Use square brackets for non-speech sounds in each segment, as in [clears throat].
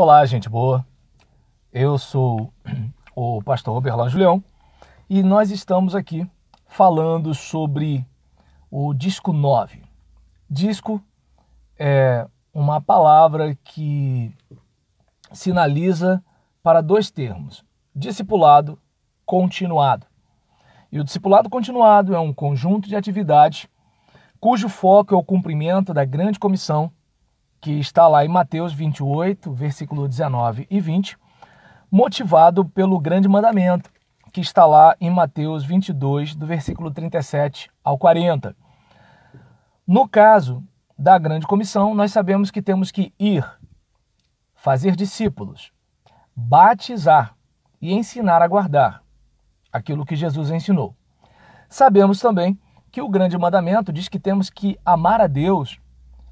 Olá, gente boa. Eu sou o pastor Oberlan Julião e nós estamos aqui falando sobre o disco 9. Disco é uma palavra que sinaliza para dois termos: discipulado continuado. E o discipulado continuado é um conjunto de atividades cujo foco é o cumprimento da grande comissão que está lá em Mateus 28, versículo 19 e 20, motivado pelo grande mandamento, que está lá em Mateus 22, do versículo 37 ao 40. No caso da grande comissão, nós sabemos que temos que ir, fazer discípulos, batizar e ensinar a guardar aquilo que Jesus ensinou. Sabemos também que o grande mandamento diz que temos que amar a Deus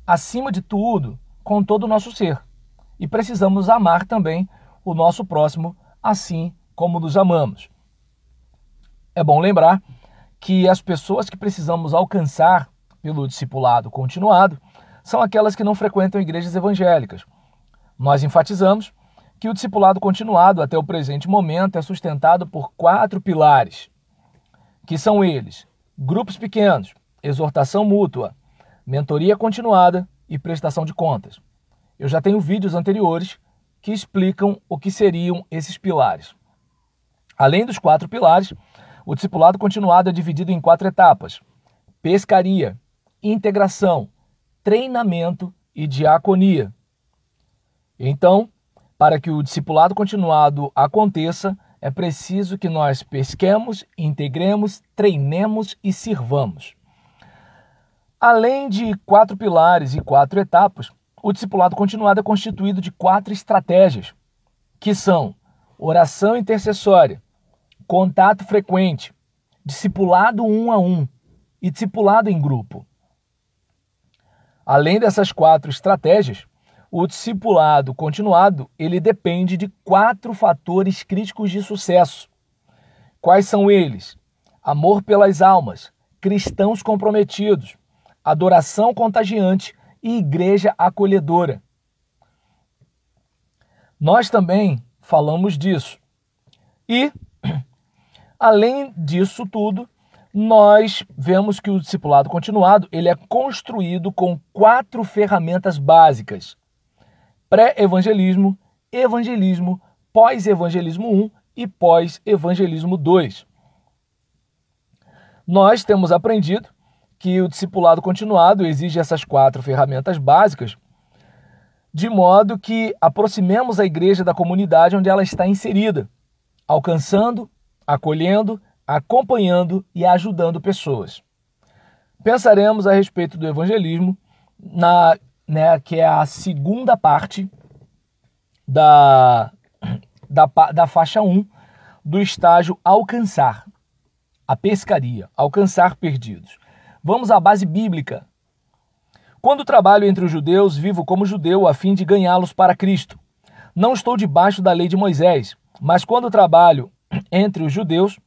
acima de tudo, com todo o nosso ser. E precisamos amar também o nosso próximo assim como nos amamos. É bom lembrar que as pessoas que precisamos alcançar pelo discipulado continuado são aquelas que não frequentam igrejas evangélicas. Nós enfatizamos que o discipulado continuado até o presente momento é sustentado por quatro pilares, que são eles: grupos pequenos, exortação mútua, mentoria continuada e prestação de contas. Eu já tenho vídeos anteriores que explicam o que seriam esses pilares. Além dos quatro pilares, o discipulado continuado é dividido em quatro etapas: pescaria, integração, treinamento e diaconia. Então, para que o discipulado continuado aconteça, é preciso que nós pesquemos, integremos, treinemos e sirvamos. Além de quatro pilares e quatro etapas, o discipulado continuado é constituído de quatro estratégias, que são oração intercessória, contato frequente, discipulado um a um e discipulado em grupo. Além dessas quatro estratégias, o discipulado continuado ele depende de quatro fatores críticos de sucesso. Quais são eles? Amor pelas almas, cristãos comprometidos, adoração contagiante e igreja acolhedora. Nós também falamos disso. E, [clears throat] além disso tudo, nós vemos que o discipulado continuado ele é construído com quatro ferramentas básicas: pré-evangelismo, evangelismo, pós-evangelismo 1 e pós-evangelismo 2. Nós temos aprendido que o discipulado continuado exige essas quatro ferramentas básicas, de modo que aproximemos a igreja da comunidade onde ela está inserida, alcançando, acolhendo, acompanhando e ajudando pessoas. Pensaremos a respeito do evangelismo, na, né, que é a segunda parte da, da, da faixa 1 do estágio alcançar, a pescaria, alcançar perdidos. Vamos à base bíblica. Quando trabalho entre os judeus, vivo como judeu a fim de ganhá-los para Cristo. Não estou debaixo da lei de Moisés, mas quando trabalho [clears throat] entre os judeus,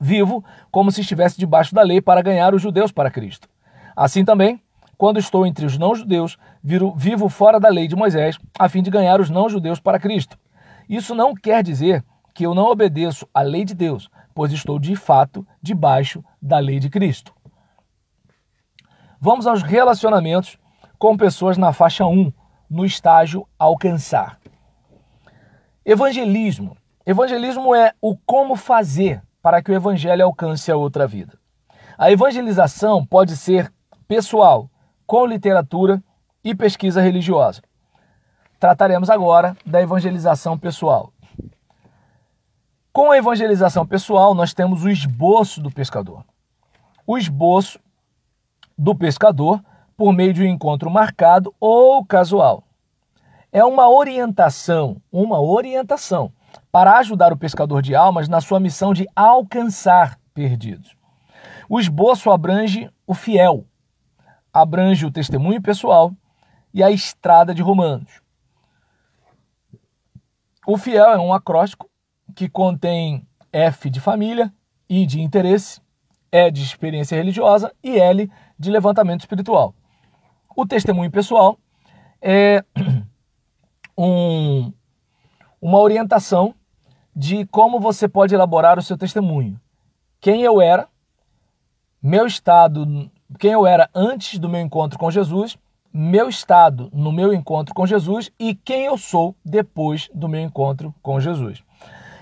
vivo como se estivesse debaixo da lei para ganhar os judeus para Cristo. Assim também, quando estou entre os não-judeus, vivo fora da lei de Moisés, a fim de ganhar os não-judeus para Cristo. Isso não quer dizer que eu não obedeço à lei de Deus, pois estou de fato debaixo da lei de Cristo. Vamos aos relacionamentos com pessoas na faixa 1, no estágio alcançar. Evangelismo. Evangelismo é o como fazer para que o evangelho alcance a outra vida. A evangelização pode ser pessoal, com literatura e pesquisa religiosa. Trataremos agora da evangelização pessoal. Com a evangelização pessoal, nós temos o esboço do pescador. O esboço do pescador por meio de um encontro marcado ou casual. É uma orientação, uma orientação para ajudar o pescador de almas na sua missão de alcançar perdidos. O esboço abrange o fiel, abrange o testemunho pessoal e a estrada de Romanos. O fiel é um acróstico que contém F de família, I de interesse, E de experiência religiosa e L de levantamento espiritual. O testemunho pessoal é [clears throat] um, uma orientação de como você pode elaborar o seu testemunho. Quem eu era, meu estado, quem eu era antes do meu encontro com Jesus, meu estado no meu encontro com Jesus e quem eu sou depois do meu encontro com Jesus.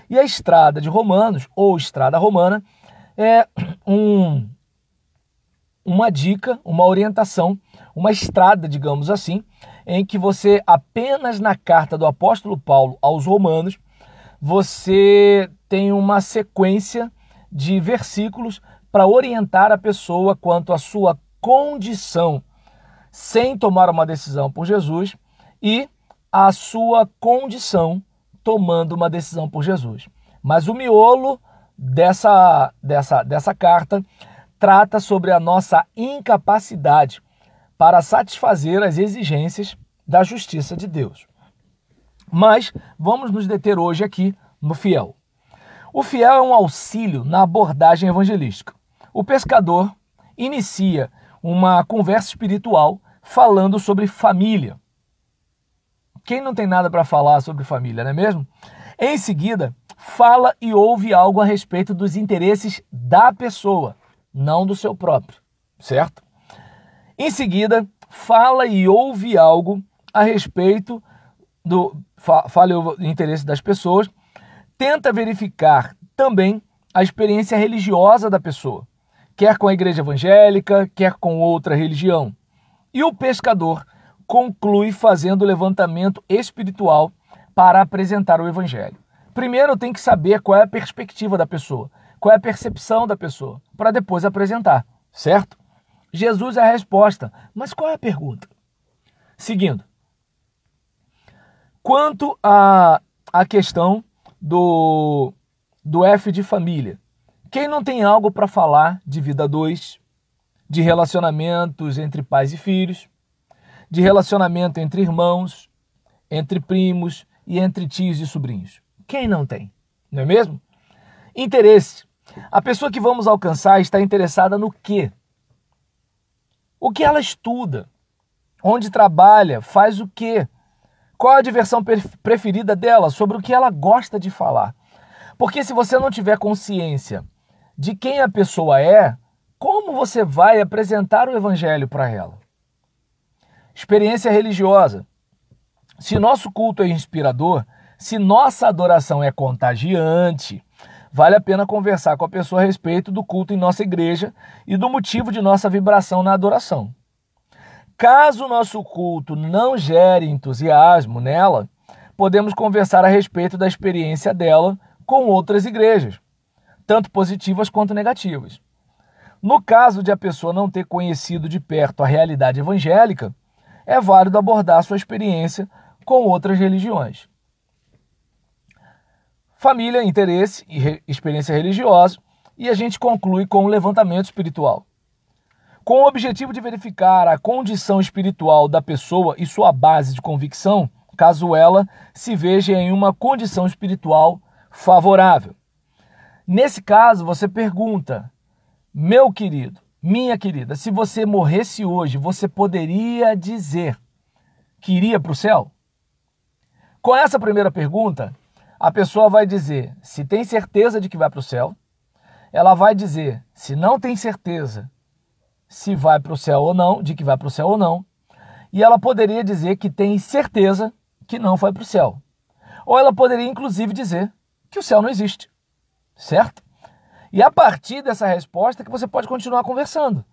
E a estrada de Romanos, ou estrada romana, é [clears throat] um uma dica, uma orientação, uma estrada, digamos assim, em que você apenas na carta do apóstolo Paulo aos Romanos, você tem uma sequência de versículos para orientar a pessoa quanto à sua condição sem tomar uma decisão por Jesus e a sua condição tomando uma decisão por Jesus. Mas o miolo dessa dessa dessa carta trata sobre a nossa incapacidade para satisfazer as exigências da justiça de Deus. Mas vamos nos deter hoje aqui no fiel. O fiel é um auxílio na abordagem evangelística. O pescador inicia uma conversa espiritual falando sobre família. Quem não tem nada para falar sobre família, não é mesmo? Em seguida, fala e ouve algo a respeito dos interesses da pessoa não do seu próprio, certo? Em seguida, fala e ouve algo a respeito do fala o interesse das pessoas, tenta verificar também a experiência religiosa da pessoa, quer com a igreja evangélica, quer com outra religião. E o pescador conclui fazendo o levantamento espiritual para apresentar o evangelho. Primeiro, tem que saber qual é a perspectiva da pessoa qual é a percepção da pessoa, para depois apresentar, certo? Jesus é a resposta, mas qual é a pergunta? Seguindo, quanto à a, a questão do, do F de família, quem não tem algo para falar de vida dois, de relacionamentos entre pais e filhos, de relacionamento entre irmãos, entre primos e entre tios e sobrinhos? Quem não tem? Não é mesmo? Interesse. A pessoa que vamos alcançar está interessada no quê? O que ela estuda? Onde trabalha? Faz o quê? Qual a diversão preferida dela? Sobre o que ela gosta de falar? Porque se você não tiver consciência de quem a pessoa é, como você vai apresentar o evangelho para ela? Experiência religiosa. Se nosso culto é inspirador, se nossa adoração é contagiante, vale a pena conversar com a pessoa a respeito do culto em nossa igreja e do motivo de nossa vibração na adoração. Caso o nosso culto não gere entusiasmo nela, podemos conversar a respeito da experiência dela com outras igrejas, tanto positivas quanto negativas. No caso de a pessoa não ter conhecido de perto a realidade evangélica, é válido abordar sua experiência com outras religiões família, interesse e re experiência religiosa, e a gente conclui com o levantamento espiritual. Com o objetivo de verificar a condição espiritual da pessoa e sua base de convicção, caso ela se veja em uma condição espiritual favorável. Nesse caso, você pergunta: meu querido, minha querida, se você morresse hoje, você poderia dizer que iria para o céu? Com essa primeira pergunta, a pessoa vai dizer se tem certeza de que vai para o céu, ela vai dizer se não tem certeza se vai para o céu ou não, de que vai para o céu ou não, e ela poderia dizer que tem certeza que não foi para o céu. Ou ela poderia, inclusive, dizer que o céu não existe, certo? E a partir dessa resposta é que você pode continuar conversando.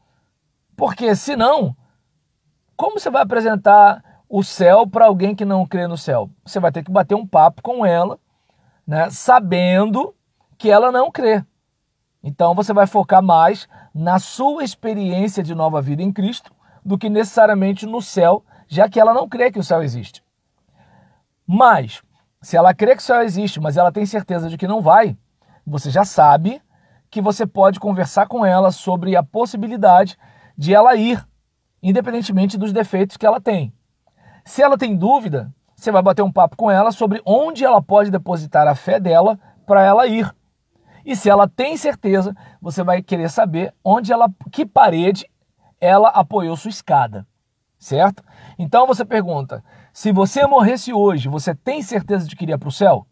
Porque senão, como você vai apresentar o céu para alguém que não crê no céu? Você vai ter que bater um papo com ela né, sabendo que ela não crê. Então você vai focar mais na sua experiência de nova vida em Cristo do que necessariamente no céu, já que ela não crê que o céu existe. Mas, se ela crê que o céu existe, mas ela tem certeza de que não vai, você já sabe que você pode conversar com ela sobre a possibilidade de ela ir, independentemente dos defeitos que ela tem. Se ela tem dúvida, você vai bater um papo com ela sobre onde ela pode depositar a fé dela para ela ir. E se ela tem certeza, você vai querer saber onde ela, que parede ela apoiou sua escada, certo? Então você pergunta: se você morresse hoje, você tem certeza de que iria para o céu?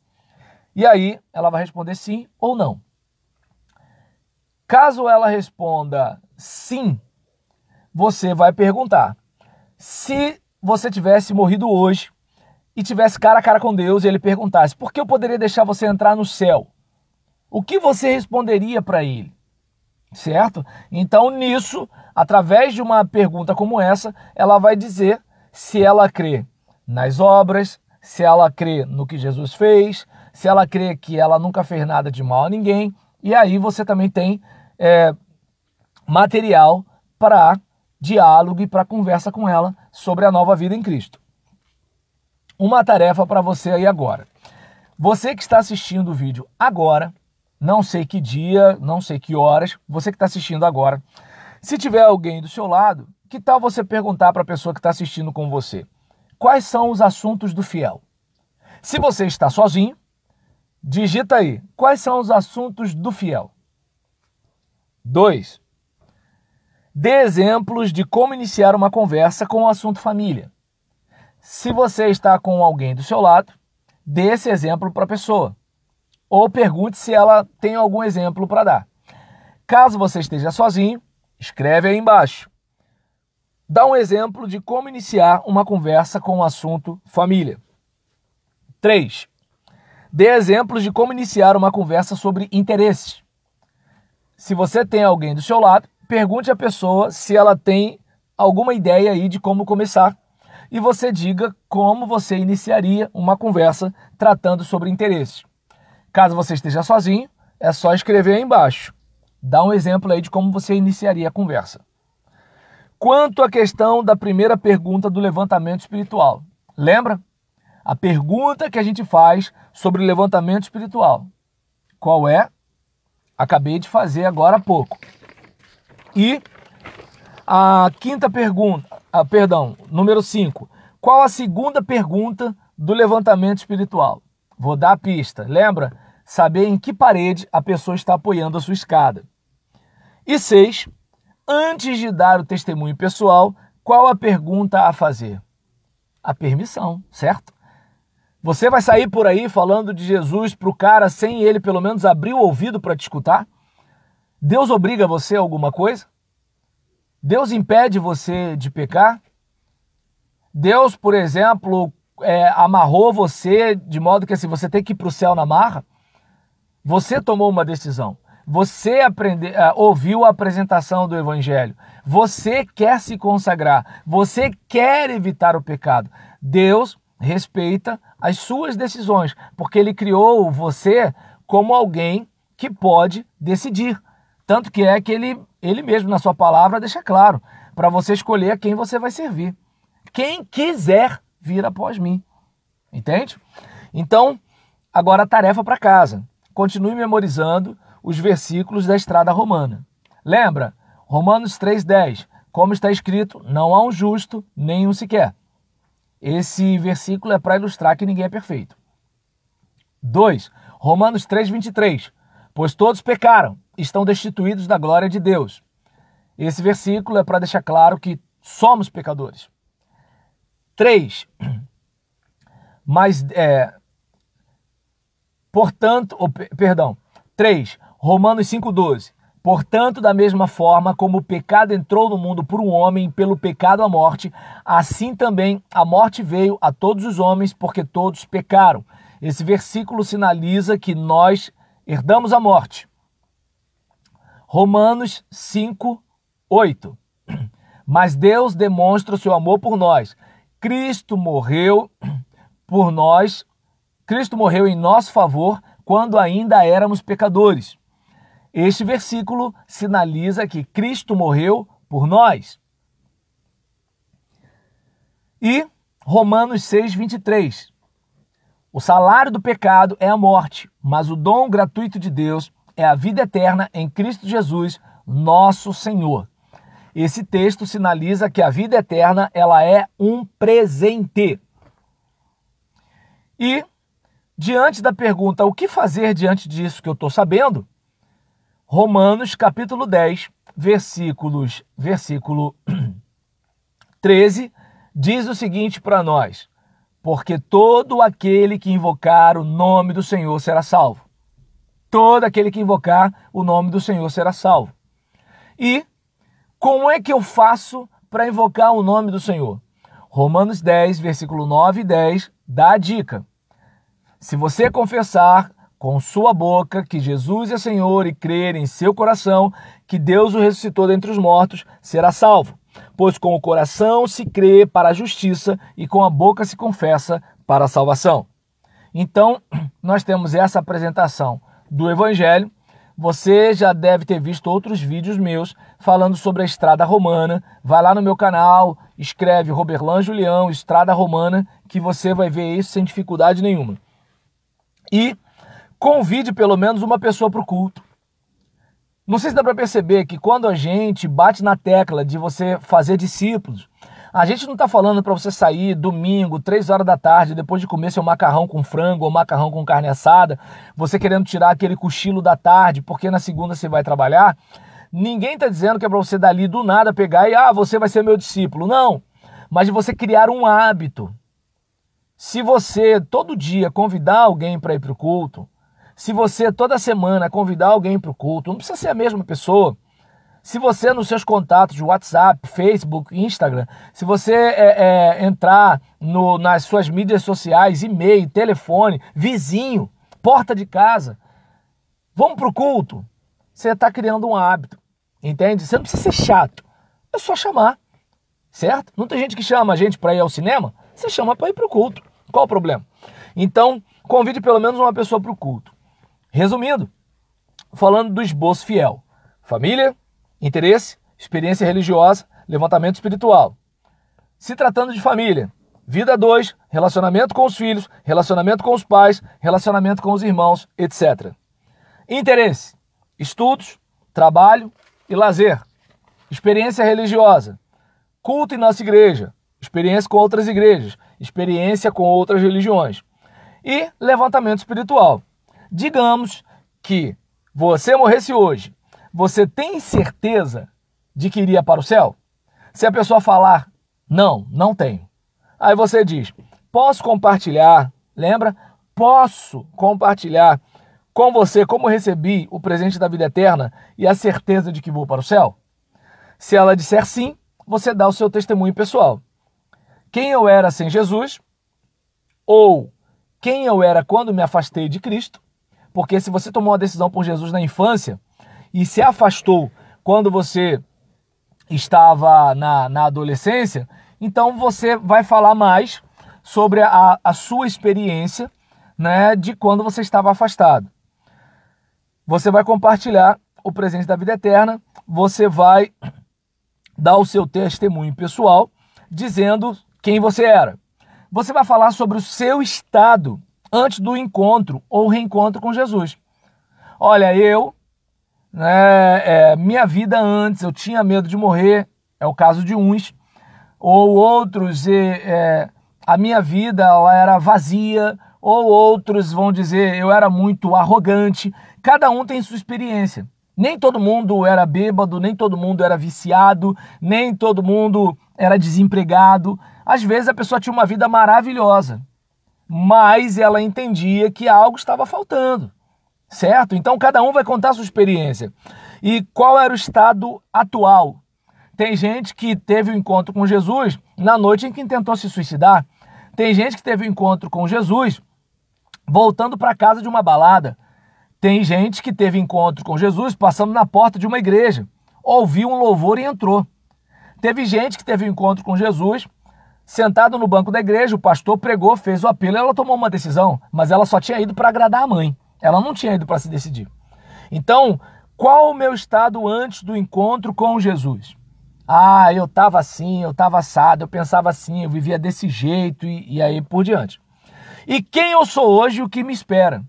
E aí ela vai responder sim ou não. Caso ela responda sim, você vai perguntar: se você tivesse morrido hoje, e tivesse cara a cara com Deus e ele perguntasse: "Por que eu poderia deixar você entrar no céu?" O que você responderia para ele? Certo? Então, nisso, através de uma pergunta como essa, ela vai dizer se ela crê nas obras, se ela crê no que Jesus fez, se ela crê que ela nunca fez nada de mal a ninguém. E aí você também tem é, material para diálogo e para conversa com ela sobre a nova vida em Cristo uma tarefa para você aí agora. Você que está assistindo o vídeo agora, não sei que dia, não sei que horas, você que está assistindo agora, se tiver alguém do seu lado, que tal você perguntar para a pessoa que está assistindo com você quais são os assuntos do fiel? Se você está sozinho, digita aí quais são os assuntos do fiel. 2. Dê exemplos de como iniciar uma conversa com o assunto família. Se você está com alguém do seu lado, dê esse exemplo para a pessoa. Ou pergunte se ela tem algum exemplo para dar. Caso você esteja sozinho, escreve aí embaixo. Dá um exemplo de como iniciar uma conversa com o assunto família. 3. Dê exemplos de como iniciar uma conversa sobre interesses. Se você tem alguém do seu lado, pergunte à pessoa se ela tem alguma ideia aí de como começar e você diga como você iniciaria uma conversa tratando sobre interesse. Caso você esteja sozinho, é só escrever aí embaixo. Dá um exemplo aí de como você iniciaria a conversa. Quanto à questão da primeira pergunta do levantamento espiritual, lembra? A pergunta que a gente faz sobre o levantamento espiritual. Qual é? Acabei de fazer agora há pouco. E a quinta pergunta ah, perdão, número 5. Qual a segunda pergunta do levantamento espiritual? Vou dar a pista. Lembra? Saber em que parede a pessoa está apoiando a sua escada. E 6. Antes de dar o testemunho pessoal, qual a pergunta a fazer? A permissão, certo? Você vai sair por aí falando de Jesus para o cara sem ele pelo menos abrir o ouvido para te escutar? Deus obriga você a alguma coisa? Deus impede você de pecar? Deus, por exemplo, é, amarrou você de modo que assim, você tem que ir para o céu na marra? Você tomou uma decisão. Você aprende, é, ouviu a apresentação do Evangelho. Você quer se consagrar. Você quer evitar o pecado. Deus respeita as suas decisões, porque Ele criou você como alguém que pode decidir. Tanto que é que ele, ele mesmo, na sua palavra, deixa claro para você escolher a quem você vai servir. Quem quiser vir após mim. Entende? Então, agora a tarefa para casa. Continue memorizando os versículos da estrada romana. Lembra? Romanos 3,10. Como está escrito, não há um justo, nenhum sequer. Esse versículo é para ilustrar que ninguém é perfeito. 2. Romanos 3,23. Pois todos pecaram estão destituídos da glória de Deus. Esse versículo é para deixar claro que somos pecadores. 3. [clears throat] Mas, é, portanto, oh, perdão, 3. Romanos 5,12. Portanto, da mesma forma como o pecado entrou no mundo por um homem, pelo pecado a morte, assim também a morte veio a todos os homens, porque todos pecaram. Esse versículo sinaliza que nós herdamos a morte. Romanos 5, 8. [clears throat] Mas Deus demonstra o seu amor por nós. Cristo morreu por nós, Cristo morreu em nosso favor quando ainda éramos pecadores. Este versículo sinaliza que Cristo morreu por nós. E Romanos 6, 23. O salário do pecado é a morte, mas o dom gratuito de Deus é a vida eterna em Cristo Jesus, nosso Senhor. Esse texto sinaliza que a vida eterna ela é um presente. E diante da pergunta o que fazer diante disso que eu estou sabendo, Romanos capítulo 10, versículos, versículo 13, [clears throat] diz o seguinte para nós: Porque todo aquele que invocar o nome do Senhor será salvo todo aquele que invocar o nome do Senhor será salvo. E como é que eu faço para invocar o nome do Senhor? Romanos 10, versículo 9 e 10 dá a dica. Se você confessar com sua boca que Jesus é Senhor e crer em seu coração que Deus o ressuscitou dentre os mortos, será salvo. Pois com o coração se crê para a justiça e com a boca se confessa para a salvação. Então, [clears throat] nós temos essa apresentação do Evangelho, você já deve ter visto outros vídeos meus falando sobre a Estrada Romana. Vai lá no meu canal, escreve Roberlan Julião, Estrada Romana, que você vai ver isso sem dificuldade nenhuma. E convide pelo menos uma pessoa para o culto. Não sei se dá para perceber que quando a gente bate na tecla de você fazer discípulos, a gente não está falando para você sair domingo, três horas da tarde, depois de comer seu macarrão com frango ou macarrão com carne assada, você querendo tirar aquele cochilo da tarde, porque na segunda você vai trabalhar. Ninguém está dizendo que é para você dali do nada pegar e, ah, você vai ser meu discípulo. Não. Mas de você criar um hábito. Se você todo dia convidar alguém para ir para o culto, se você toda semana convidar alguém para o culto, não precisa ser a mesma pessoa se você, nos seus contatos de WhatsApp, Facebook, Instagram, se você é, é, entrar no, nas suas mídias sociais, e-mail, telefone, vizinho, porta de casa, vamos para o culto, você está criando um hábito, entende? Você não precisa ser chato, é só chamar, certo? Não tem gente que chama a gente para ir ao cinema, você chama para ir para o culto. Qual o problema? Então, convide pelo menos uma pessoa para o culto. Resumindo, falando do esboço fiel. Família, interesse, experiência religiosa, levantamento espiritual. Se tratando de família, vida 2, relacionamento com os filhos, relacionamento com os pais, relacionamento com os irmãos, etc. Interesse, estudos, trabalho e lazer. Experiência religiosa, culto em nossa igreja, experiência com outras igrejas, experiência com outras religiões. E levantamento espiritual. Digamos que você morresse hoje você tem certeza de que iria para o céu? Se a pessoa falar, não, não tenho. Aí você diz, posso compartilhar, lembra? Posso compartilhar com você como recebi o presente da vida eterna e a certeza de que vou para o céu? Se ela disser sim, você dá o seu testemunho pessoal. Quem eu era sem Jesus, ou quem eu era quando me afastei de Cristo, porque se você tomou uma decisão por Jesus na infância, e se afastou quando você estava na, na adolescência, então você vai falar mais sobre a, a sua experiência né, de quando você estava afastado. Você vai compartilhar o presente da vida eterna, você vai dar o seu testemunho pessoal dizendo quem você era. Você vai falar sobre o seu estado antes do encontro ou reencontro com Jesus. Olha, eu né? É, minha vida antes, eu tinha medo de morrer, é o caso de uns, ou outros, e, é, a minha vida ela era vazia, ou outros vão dizer eu era muito arrogante. Cada um tem sua experiência. Nem todo mundo era bêbado, nem todo mundo era viciado, nem todo mundo era desempregado. Às vezes a pessoa tinha uma vida maravilhosa, mas ela entendia que algo estava faltando certo? Então cada um vai contar sua experiência. E qual era o estado atual? Tem gente que teve o um encontro com Jesus na noite em que tentou se suicidar. Tem gente que teve o um encontro com Jesus voltando para casa de uma balada. Tem gente que teve encontro com Jesus passando na porta de uma igreja, ouviu um louvor e entrou. Teve gente que teve encontro com Jesus sentado no banco da igreja, o pastor pregou, fez o apelo, ela tomou uma decisão, mas ela só tinha ido para agradar a mãe. Ela não tinha ido para se decidir. Então, qual o meu estado antes do encontro com Jesus? Ah, eu estava assim, eu estava assado, eu pensava assim, eu vivia desse jeito e, e aí por diante. E quem eu sou hoje e o que me espera?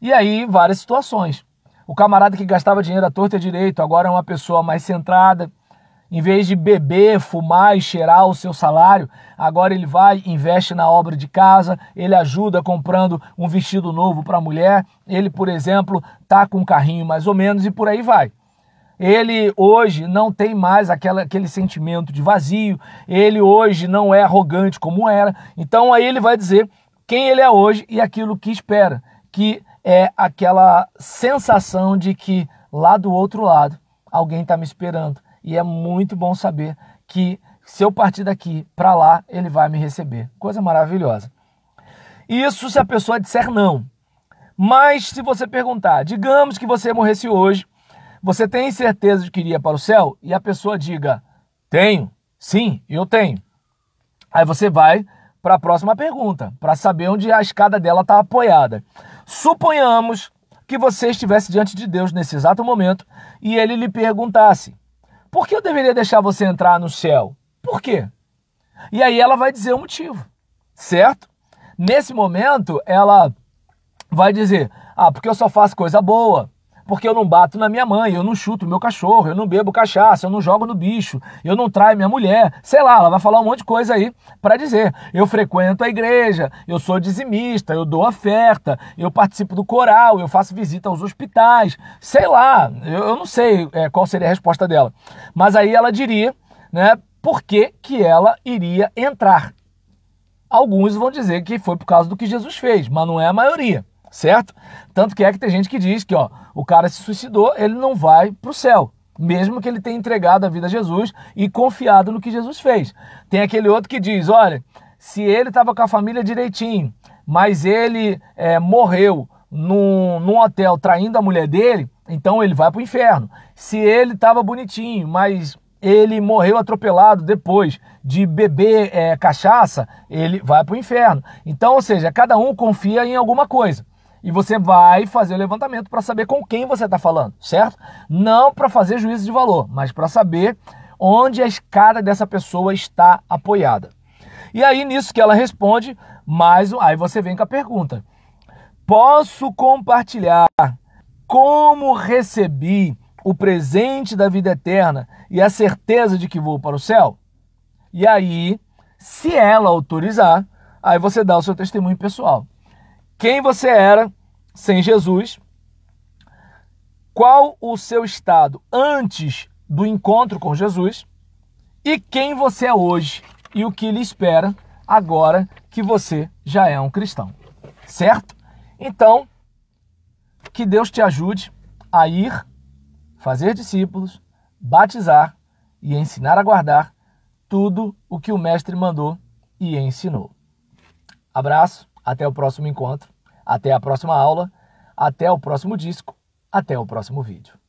E aí, várias situações. O camarada que gastava dinheiro à torta e direito agora é uma pessoa mais centrada, em vez de beber, fumar e cheirar o seu salário, agora ele vai, investe na obra de casa, ele ajuda comprando um vestido novo para a mulher, ele, por exemplo, está com um carrinho mais ou menos e por aí vai. Ele hoje não tem mais aquela, aquele sentimento de vazio, ele hoje não é arrogante como era. Então aí ele vai dizer quem ele é hoje e aquilo que espera, que é aquela sensação de que lá do outro lado alguém está me esperando e é muito bom saber que se eu partir daqui para lá, ele vai me receber. Coisa maravilhosa. Isso se a pessoa disser não. Mas se você perguntar, digamos que você morresse hoje, você tem certeza de que iria para o céu? E a pessoa diga, tenho, sim, eu tenho. Aí você vai para a próxima pergunta, para saber onde a escada dela está apoiada. Suponhamos que você estivesse diante de Deus nesse exato momento e ele lhe perguntasse: por que eu deveria deixar você entrar no céu? Por quê? E aí ela vai dizer o motivo, certo? Nesse momento, ela vai dizer: Ah, porque eu só faço coisa boa porque eu não bato na minha mãe, eu não chuto meu cachorro, eu não bebo cachaça, eu não jogo no bicho, eu não traio minha mulher, sei lá, ela vai falar um monte de coisa aí para dizer. Eu frequento a igreja, eu sou dizimista, eu dou oferta, eu participo do coral, eu faço visita aos hospitais, sei lá, eu, eu não sei é, qual seria a resposta dela. Mas aí ela diria, né, por que, que ela iria entrar? Alguns vão dizer que foi por causa do que Jesus fez, mas não é a maioria certo? Tanto que é que tem gente que diz que ó, o cara se suicidou, ele não vai para o céu, mesmo que ele tenha entregado a vida a Jesus e confiado no que Jesus fez. Tem aquele outro que diz, olha, se ele estava com a família direitinho, mas ele é, morreu num, num hotel traindo a mulher dele, então ele vai para o inferno. Se ele estava bonitinho, mas ele morreu atropelado depois de beber é, cachaça, ele vai para o inferno. Então, ou seja, cada um confia em alguma coisa. E você vai fazer o levantamento para saber com quem você está falando, certo? Não para fazer juízo de valor, mas para saber onde a escada dessa pessoa está apoiada. E aí, nisso que ela responde, mas aí você vem com a pergunta: Posso compartilhar como recebi o presente da vida eterna e a certeza de que vou para o céu? E aí, se ela autorizar, aí você dá o seu testemunho pessoal quem você era sem Jesus, qual o seu estado antes do encontro com Jesus e quem você é hoje e o que lhe espera agora que você já é um cristão. Certo? Então, que Deus te ajude a ir fazer discípulos, batizar e ensinar a guardar tudo o que o mestre mandou e ensinou. Abraço. Até o próximo encontro, até a próxima aula, até o próximo disco, até o próximo vídeo.